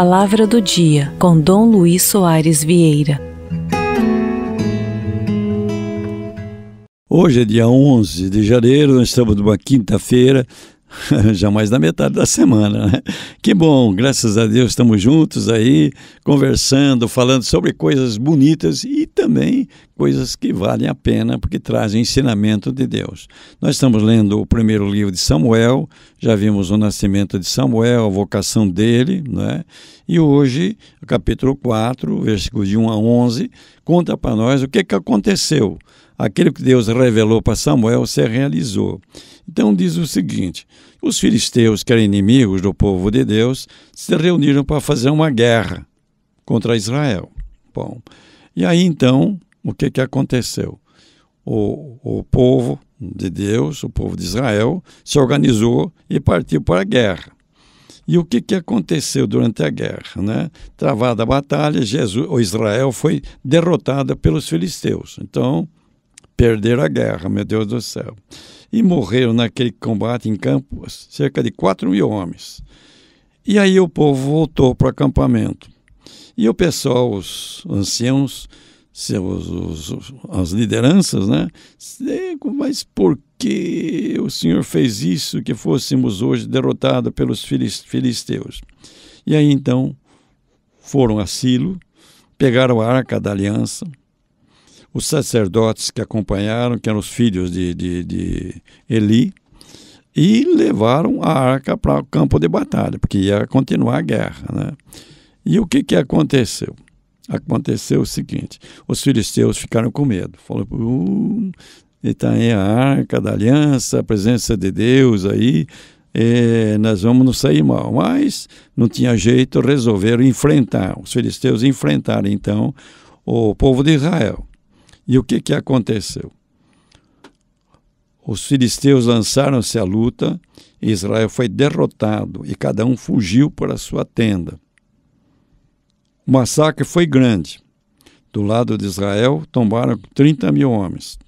Palavra do Dia, com Dom Luiz Soares Vieira. Hoje é dia 11 de janeiro, nós estamos numa quinta-feira, já mais da metade da semana, né? Que bom, graças a Deus estamos juntos aí, conversando, falando sobre coisas bonitas e também coisas que valem a pena, porque trazem ensinamento de Deus. Nós estamos lendo o primeiro livro de Samuel, já vimos o nascimento de Samuel, a vocação dele, né? E hoje, capítulo 4, versículos de 1 a 11, conta para nós o que, que aconteceu aquilo que Deus revelou para Samuel se realizou. Então diz o seguinte: os filisteus, que eram inimigos do povo de Deus, se reuniram para fazer uma guerra contra Israel. Bom, e aí então, o que, que aconteceu? O, o povo de Deus, o povo de Israel, se organizou e partiu para a guerra. E o que, que aconteceu durante a guerra? Né? Travada a batalha, Jesus, Israel foi derrotada pelos filisteus. Então, perderam a guerra, meu Deus do céu. E morreram naquele combate em campo cerca de 4 mil homens. E aí o povo voltou para o acampamento. E o pessoal, os anciãos, seus, os, as lideranças, né? Mas por que o Senhor fez isso que fôssemos hoje derrotados pelos filisteus? E aí então foram a Silo, pegaram a arca da aliança, os sacerdotes que acompanharam, que eram os filhos de, de, de Eli, e levaram a arca para o campo de batalha, porque ia continuar a guerra. Né? E o que, que aconteceu? Aconteceu o seguinte: os filisteus ficaram com medo. Falaram, uh, está aí a arca da aliança, a presença de Deus aí, é, nós vamos nos sair mal. Mas não tinha jeito, resolveram enfrentar. Os filisteus enfrentaram então o povo de Israel. E o que, que aconteceu? Os filisteus lançaram-se à luta, e Israel foi derrotado, e cada um fugiu para sua tenda. O massacre foi grande. Do lado de Israel tombaram 30 mil homens.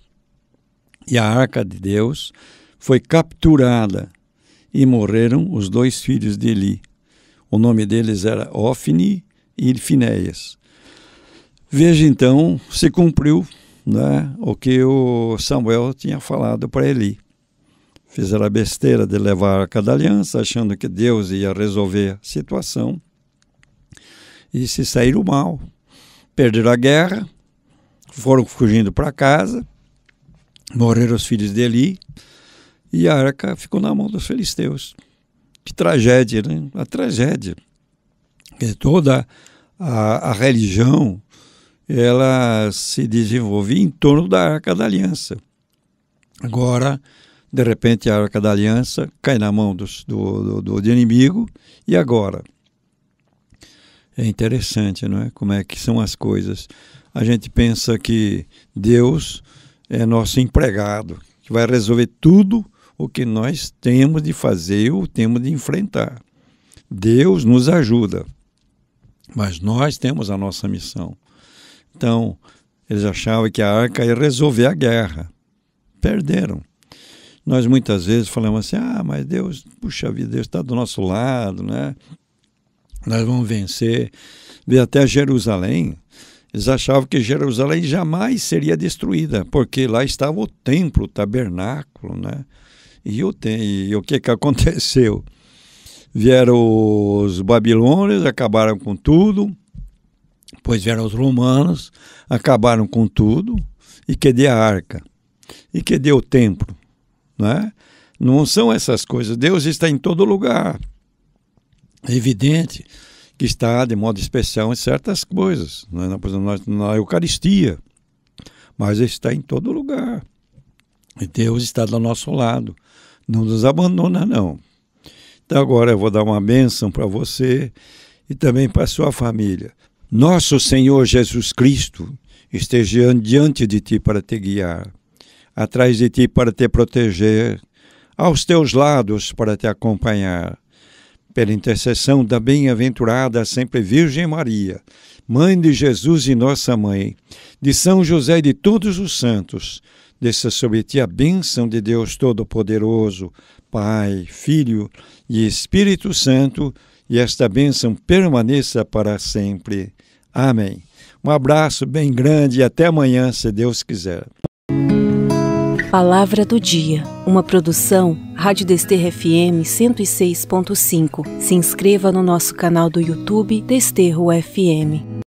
E a arca de Deus foi capturada, e morreram os dois filhos de Eli. O nome deles era Ofni e Finéias Veja então, se cumpriu né, o que o Samuel tinha falado para Eli. Fizeram a besteira de levar cada aliança, achando que Deus ia resolver a situação. E se saíram mal. Perderam a guerra, foram fugindo para casa, morreram os filhos de Eli, e a arca ficou na mão dos filisteus. Que tragédia, né? A tragédia. Porque toda a, a religião ela se desenvolvia em torno da Arca da Aliança. Agora, de repente, a Arca da Aliança cai na mão dos, do, do, do inimigo, e agora? É interessante, não é? Como é que são as coisas. A gente pensa que Deus é nosso empregado, que vai resolver tudo o que nós temos de fazer ou temos de enfrentar. Deus nos ajuda, mas nós temos a nossa missão. Então, eles achavam que a arca ia resolver a guerra. Perderam. Nós muitas vezes falamos assim: ah, mas Deus, puxa vida, Deus está do nosso lado, né? Nós vamos vencer. Vê até Jerusalém. Eles achavam que Jerusalém jamais seria destruída, porque lá estava o templo, o tabernáculo, né? E o, tem, e o que, que aconteceu? Vieram os babilônios, acabaram com tudo, Pois vieram os romanos, acabaram com tudo e quedê a arca e quedê o templo, né? Não são essas coisas. Deus está em todo lugar. É evidente que está de modo especial em certas coisas, né? por exemplo, na Eucaristia, mas ele está em todo lugar. E Deus está do nosso lado. Não nos abandona, não. Então agora eu vou dar uma bênção para você e também para sua família. Nosso Senhor Jesus Cristo esteja diante de ti para te guiar, atrás de ti para te proteger, aos teus lados para te acompanhar. Pela intercessão da bem-aventurada sempre Virgem Maria, Mãe de Jesus e Nossa Mãe, de São José e de todos os santos, desça sobre ti a bênção de Deus Todo-Poderoso, Pai, Filho e Espírito Santo, e esta bênção permaneça para sempre. Amém. Um abraço bem grande e até amanhã, se Deus quiser. Palavra do Dia, uma produção Rádio Desterro FM 106.5. Se inscreva no nosso canal do YouTube Desterro FM.